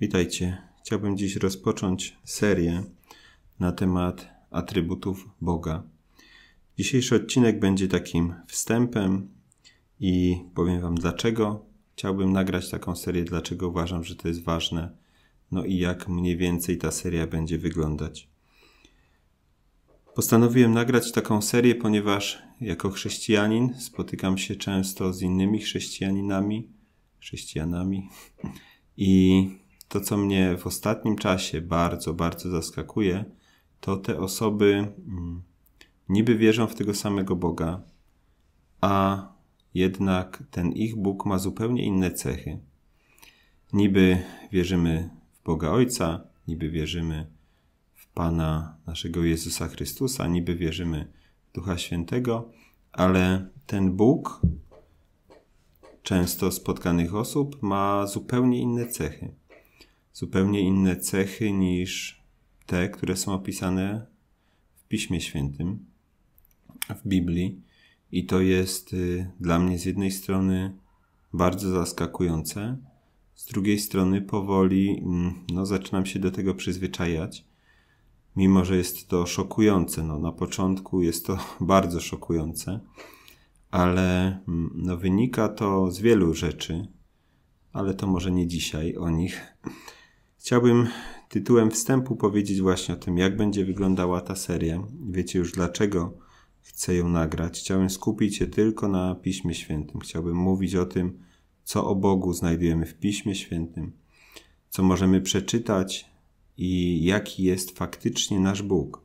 Witajcie. Chciałbym dziś rozpocząć serię na temat atrybutów Boga. Dzisiejszy odcinek będzie takim wstępem i powiem Wam dlaczego chciałbym nagrać taką serię, dlaczego uważam, że to jest ważne, no i jak mniej więcej ta seria będzie wyglądać. Postanowiłem nagrać taką serię, ponieważ jako chrześcijanin spotykam się często z innymi chrześcijaninami, chrześcijanami i to, co mnie w ostatnim czasie bardzo, bardzo zaskakuje, to te osoby mm, niby wierzą w tego samego Boga, a jednak ten ich Bóg ma zupełnie inne cechy. Niby wierzymy w Boga Ojca, niby wierzymy w Pana naszego Jezusa Chrystusa, niby wierzymy w Ducha Świętego, ale ten Bóg często spotkanych osób ma zupełnie inne cechy zupełnie inne cechy niż te, które są opisane w Piśmie Świętym, w Biblii. I to jest y, dla mnie z jednej strony bardzo zaskakujące, z drugiej strony powoli mm, no, zaczynam się do tego przyzwyczajać, mimo że jest to szokujące. No, na początku jest to bardzo szokujące, ale mm, no, wynika to z wielu rzeczy, ale to może nie dzisiaj o nich. Chciałbym tytułem wstępu powiedzieć właśnie o tym, jak będzie wyglądała ta seria. Wiecie już dlaczego chcę ją nagrać. Chciałbym skupić się tylko na Piśmie Świętym. Chciałbym mówić o tym, co o Bogu znajdujemy w Piśmie Świętym, co możemy przeczytać i jaki jest faktycznie nasz Bóg.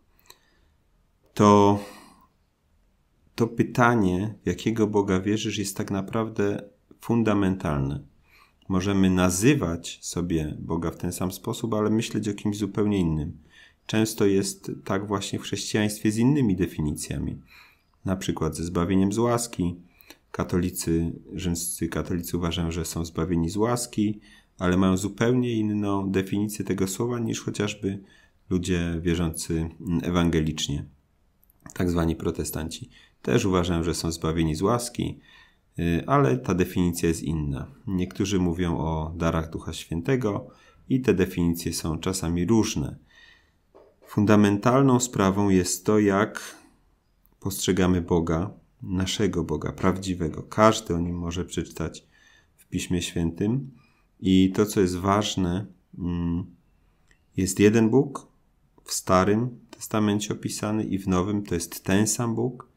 To, to pytanie, w jakiego Boga wierzysz, jest tak naprawdę fundamentalne. Możemy nazywać sobie Boga w ten sam sposób, ale myśleć o kimś zupełnie innym. Często jest tak właśnie w chrześcijaństwie z innymi definicjami, na przykład ze zbawieniem z łaski. Katolicy, rzymscy katolicy uważają, że są zbawieni z łaski, ale mają zupełnie inną definicję tego słowa niż chociażby ludzie wierzący ewangelicznie, tak zwani protestanci. Też uważają, że są zbawieni z łaski, Y, ale ta definicja jest inna. Niektórzy mówią o darach Ducha Świętego i te definicje są czasami różne. Fundamentalną sprawą jest to, jak postrzegamy Boga, naszego Boga, prawdziwego. Każdy o nim może przeczytać w Piśmie Świętym. I to, co jest ważne, mm, jest jeden Bóg w Starym Testamencie opisany i w Nowym to jest ten sam Bóg.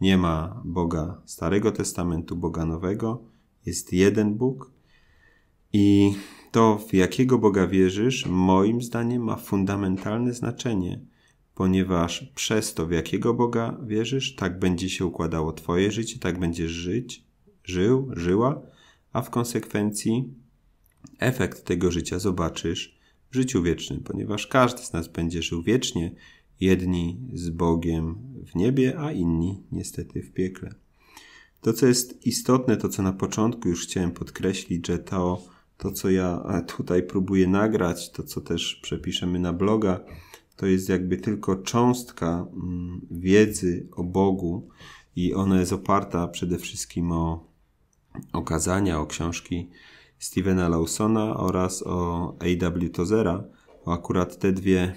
Nie ma Boga Starego Testamentu, Boga Nowego. Jest jeden Bóg. I to, w jakiego Boga wierzysz, moim zdaniem ma fundamentalne znaczenie, ponieważ przez to, w jakiego Boga wierzysz, tak będzie się układało Twoje życie, tak będziesz żyć, żył, żyła, a w konsekwencji efekt tego życia zobaczysz w życiu wiecznym, ponieważ każdy z nas będzie żył wiecznie jedni z Bogiem w niebie, a inni niestety w piekle. To, co jest istotne, to co na początku już chciałem podkreślić, że to, to co ja tutaj próbuję nagrać, to co też przepiszemy na bloga, to jest jakby tylko cząstka mm, wiedzy o Bogu i ona jest oparta przede wszystkim o okazania, o książki Stevena Lawsona oraz o A.W. Tozera. Akurat te dwie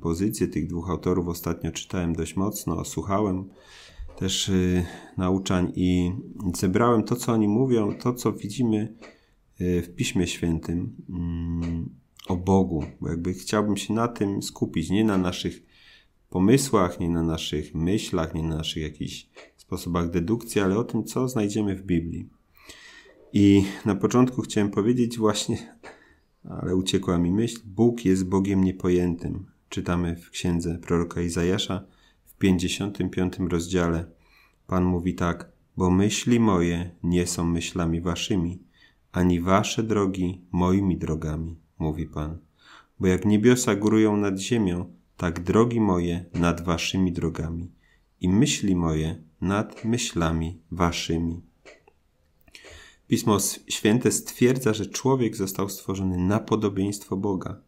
pozycję tych dwóch autorów ostatnio czytałem dość mocno, słuchałem też y, nauczań i zebrałem to, co oni mówią, to, co widzimy y, w Piśmie Świętym mm, o Bogu. Bo jakby chciałbym się na tym skupić, nie na naszych pomysłach, nie na naszych myślach, nie na naszych jakichś sposobach dedukcji, ale o tym, co znajdziemy w Biblii. I na początku chciałem powiedzieć właśnie, ale uciekła mi myśl, Bóg jest Bogiem niepojętym czytamy w księdze proroka Izajasza w 55 rozdziale. Pan mówi tak: Bo myśli moje nie są myślami waszymi, ani wasze drogi moimi drogami, mówi Pan. Bo jak niebiosa górują nad ziemią, tak drogi moje nad waszymi drogami i myśli moje nad myślami waszymi. Pismo Święte stwierdza, że człowiek został stworzony na podobieństwo Boga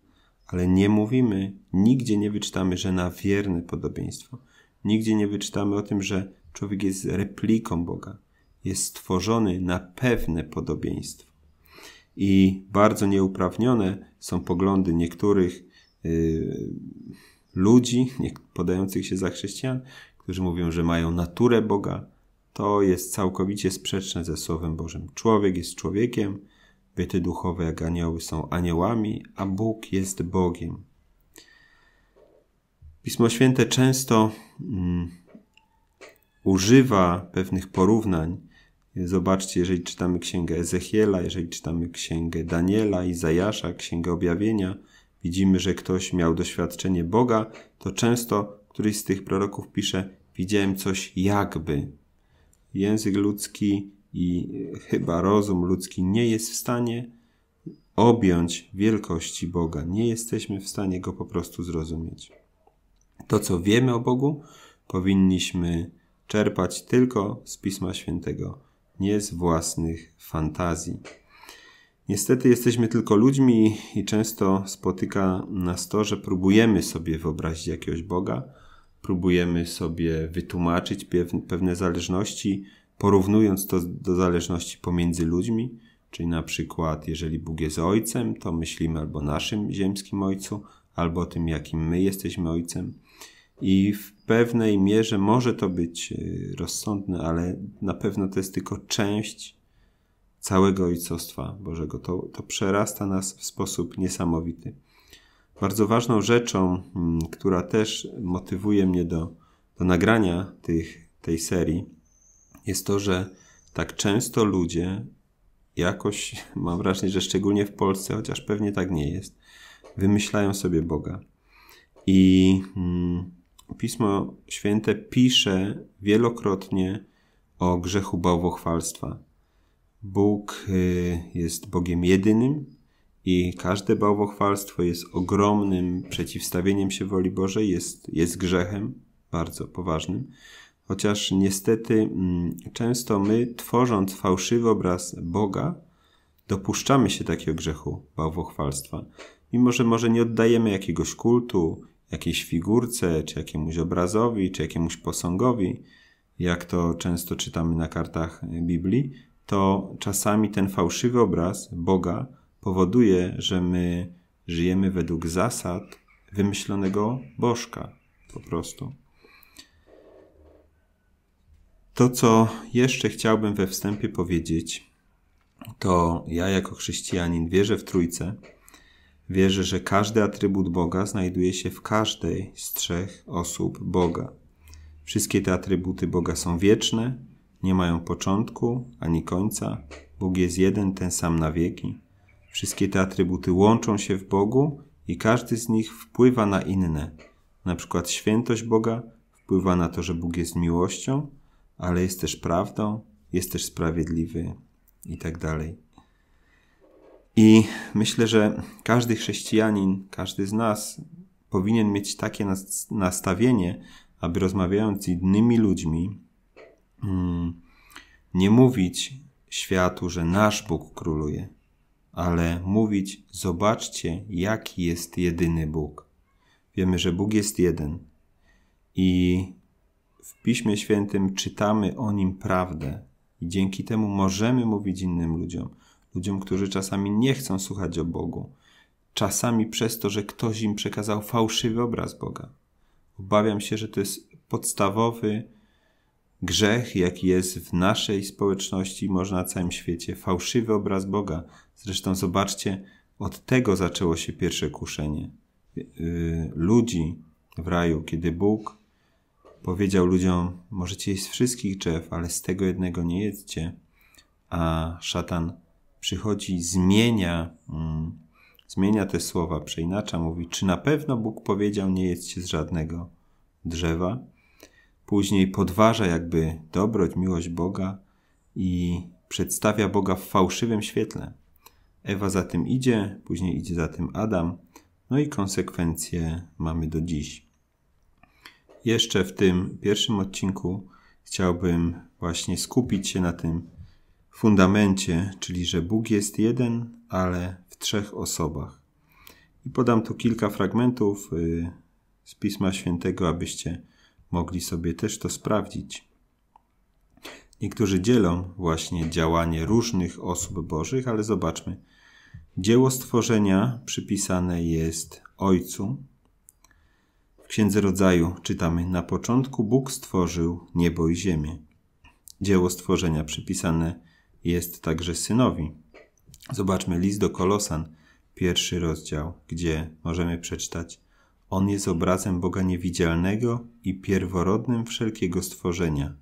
ale nie mówimy, nigdzie nie wyczytamy, że na wierne podobieństwo. Nigdzie nie wyczytamy o tym, że człowiek jest repliką Boga. Jest stworzony na pewne podobieństwo. I bardzo nieuprawnione są poglądy niektórych yy, ludzi, podających się za chrześcijan, którzy mówią, że mają naturę Boga. To jest całkowicie sprzeczne ze Słowem Bożym. Człowiek jest człowiekiem, byty duchowe jak anioły są aniołami, a Bóg jest Bogiem. Pismo Święte często mm, używa pewnych porównań. Zobaczcie, jeżeli czytamy Księgę Ezechiela, jeżeli czytamy Księgę Daniela, Izajasza, Księgę Objawienia, widzimy, że ktoś miał doświadczenie Boga, to często któryś z tych proroków pisze: Widziałem coś jakby. Język ludzki i chyba rozum ludzki nie jest w stanie objąć wielkości Boga. Nie jesteśmy w stanie go po prostu zrozumieć. To, co wiemy o Bogu, powinniśmy czerpać tylko z Pisma Świętego, nie z własnych fantazji. Niestety jesteśmy tylko ludźmi i często spotyka nas to, że próbujemy sobie wyobrazić jakiegoś Boga, próbujemy sobie wytłumaczyć pewne zależności, porównując to do zależności pomiędzy ludźmi, czyli na przykład jeżeli Bóg jest ojcem, to myślimy albo naszym ziemskim ojcu, albo o tym, jakim my jesteśmy ojcem. I w pewnej mierze może to być e, rozsądne, ale na pewno to jest tylko część całego Ojcostwa Bożego. To, to przerasta nas w sposób niesamowity. Bardzo ważną rzeczą, mm, która też motywuje mnie do, do nagrania tych, tej serii, jest to, że tak często ludzie jakoś, mam wrażenie, że szczególnie w Polsce, chociaż pewnie tak nie jest, wymyślają sobie Boga. I mm, Pismo Święte pisze wielokrotnie o grzechu bałwochwalstwa. Bóg y, jest Bogiem jedynym i każde bałwochwalstwo jest ogromnym przeciwstawieniem się woli Bożej, jest, jest grzechem bardzo poważnym. Chociaż niestety mm, często my, tworząc fałszywy obraz Boga, dopuszczamy się takiego grzechu bałwochwalstwa. Mimo, że może nie oddajemy jakiegoś kultu, jakiejś figurce, czy jakiemuś obrazowi, czy jakiemuś posągowi, jak to często czytamy na kartach Biblii, to czasami ten fałszywy obraz Boga powoduje, że my żyjemy według zasad wymyślonego bożka po prostu. To, co jeszcze chciałbym we wstępie powiedzieć, to ja jako chrześcijanin wierzę w Trójce, Wierzę, że każdy atrybut Boga znajduje się w każdej z trzech osób Boga. Wszystkie te atrybuty Boga są wieczne, nie mają początku ani końca. Bóg jest jeden, ten sam na wieki. Wszystkie te atrybuty łączą się w Bogu i każdy z nich wpływa na inne. Na przykład świętość Boga wpływa na to, że Bóg jest miłością, ale jest też prawdą, jest też sprawiedliwy i tak dalej. I myślę, że każdy chrześcijanin, każdy z nas powinien mieć takie nastawienie, aby rozmawiając z innymi ludźmi, mm, nie mówić światu, że nasz Bóg króluje, ale mówić: Zobaczcie, jaki jest jedyny Bóg. Wiemy, że Bóg jest jeden i w Piśmie Świętym czytamy o nim prawdę i dzięki temu możemy mówić innym ludziom, ludziom, którzy czasami nie chcą słuchać o Bogu, czasami przez to, że ktoś im przekazał fałszywy obraz Boga. Obawiam się, że to jest podstawowy grzech, jaki jest w naszej społeczności, może na całym świecie, fałszywy obraz Boga. Zresztą zobaczcie, od tego zaczęło się pierwsze kuszenie yy, ludzi w raju, kiedy Bóg Powiedział ludziom: Możecie jeść z wszystkich drzew, ale z tego jednego nie jedzcie. A szatan przychodzi, zmienia, mm, zmienia te słowa, przeinacza, mówi: Czy na pewno Bóg powiedział: Nie jedzcie z żadnego drzewa? Później podważa jakby dobroć, miłość Boga i przedstawia Boga w fałszywym świetle. Ewa za tym idzie, później idzie za tym Adam, no i konsekwencje mamy do dziś jeszcze w tym pierwszym odcinku chciałbym właśnie skupić się na tym fundamencie, czyli że Bóg jest jeden, ale w trzech osobach. I podam tu kilka fragmentów y, z Pisma Świętego, abyście mogli sobie też to sprawdzić. Niektórzy dzielą właśnie działanie różnych osób Bożych, ale zobaczmy. Dzieło stworzenia przypisane jest Ojcu, w Księdze Rodzaju czytamy: Na początku Bóg stworzył niebo i ziemię. Dzieło stworzenia przypisane jest także synowi. Zobaczmy list do Kolosan, pierwszy rozdział, gdzie możemy przeczytać: On jest obrazem Boga niewidzialnego i pierworodnym wszelkiego stworzenia.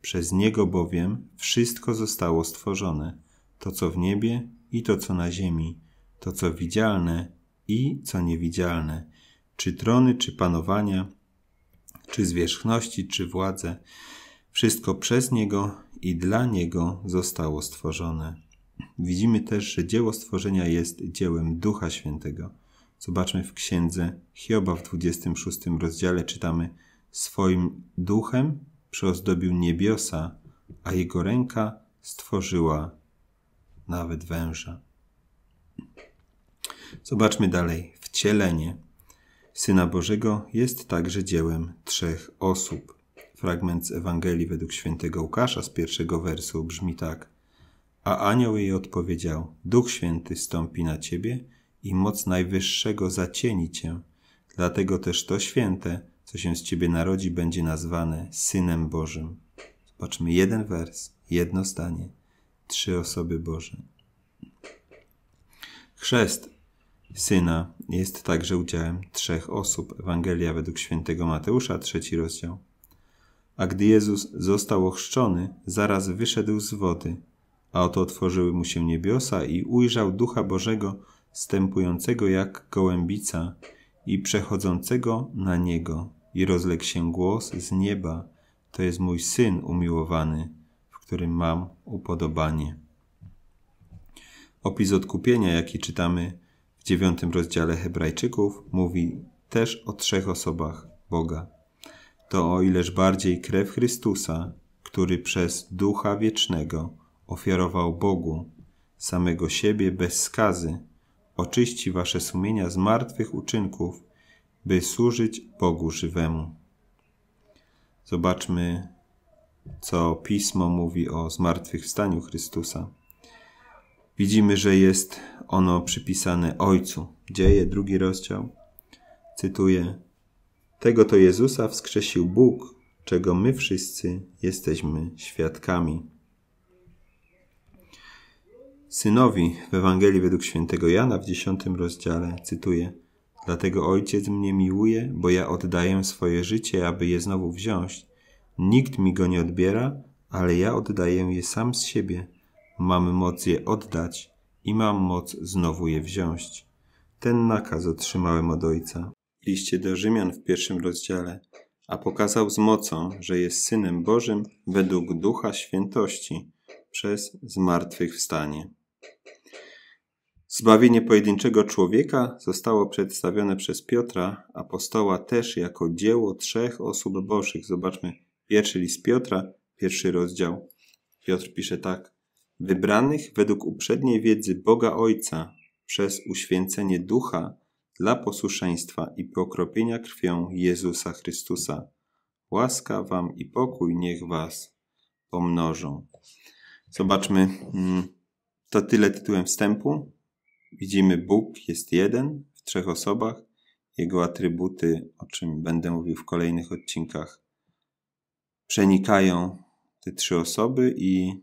Przez niego bowiem wszystko zostało stworzone: to co w niebie i to co na ziemi, to co widzialne i co niewidzialne czy trony, czy panowania, czy zwierzchności, czy władze. Wszystko przez Niego i dla Niego zostało stworzone. Widzimy też, że dzieło stworzenia jest dziełem Ducha Świętego. Zobaczmy w księdze Hioba w 26 rozdziale czytamy: Swoim duchem przyozdobił niebiosa, a jego ręka stworzyła nawet węża. Zobaczmy dalej wcielenie. Syna Bożego jest także dziełem trzech osób. Fragment z Ewangelii według świętego Łukasza z pierwszego wersu brzmi tak. A anioł jej odpowiedział: Duch święty stąpi na ciebie i moc najwyższego zacieni cię. Dlatego też to święte, co się z ciebie narodzi, będzie nazwane Synem Bożym. Zobaczmy jeden wers, jedno zdanie, trzy osoby Boże. Chrzest Syna jest także udziałem trzech osób. Ewangelia według świętego Mateusza, trzeci rozdział. A gdy Jezus został ochrzczony, zaraz wyszedł z wody, a oto otworzyły mu się niebiosa i ujrzał Ducha Bożego stępującego jak gołębica i przechodzącego na niego. I rozległ się głos z nieba, to jest mój Syn umiłowany, w którym mam upodobanie. Opis odkupienia, jaki czytamy w dziewiątym rozdziale Hebrajczyków mówi też o trzech osobach Boga. To o ileż bardziej krew Chrystusa, który przez Ducha Wiecznego ofiarował Bogu samego siebie bez skazy, oczyści wasze sumienia z martwych uczynków, by służyć Bogu żywemu. Zobaczmy, co Pismo mówi o zmartwychwstaniu Chrystusa. Widzimy, że jest ono przypisane Ojcu. Dzieje, drugi rozdział. Cytuję. Tego to Jezusa wskrzesił Bóg, czego my wszyscy jesteśmy świadkami. Synowi w Ewangelii według świętego Jana w dziesiątym rozdziale cytuję Dlatego Ojciec mnie miłuje, bo ja oddaję swoje życie, aby je znowu wziąć. Nikt mi go nie odbiera, ale ja oddaję je sam z siebie – mam moc je oddać i mam moc znowu je wziąć. Ten nakaz otrzymałem od Ojca. W liście do Rzymian w pierwszym rozdziale, a pokazał z mocą, że jest Synem Bożym według Ducha Świętości przez zmartwychwstanie. Zbawienie pojedynczego człowieka zostało przedstawione przez Piotra, apostoła też jako dzieło trzech osób bożych. Zobaczmy pierwszy list Piotra, pierwszy rozdział. Piotr pisze tak wybranych według uprzedniej wiedzy Boga Ojca przez uświęcenie ducha dla posłuszeństwa i pokropienia krwią Jezusa Chrystusa. Łaska Wam i pokój niech Was pomnożą. Zobaczmy mm, to tyle tytułem wstępu. Widzimy Bóg jest jeden w trzech osobach. Jego atrybuty, o czym będę mówił w kolejnych odcinkach, przenikają te trzy osoby i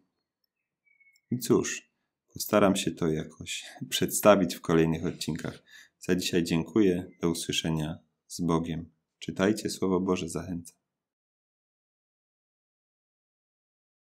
i cóż, postaram się to jakoś przedstawić w kolejnych odcinkach. Za dzisiaj dziękuję. Do usłyszenia z Bogiem. Czytajcie Słowo Boże, zachęcam.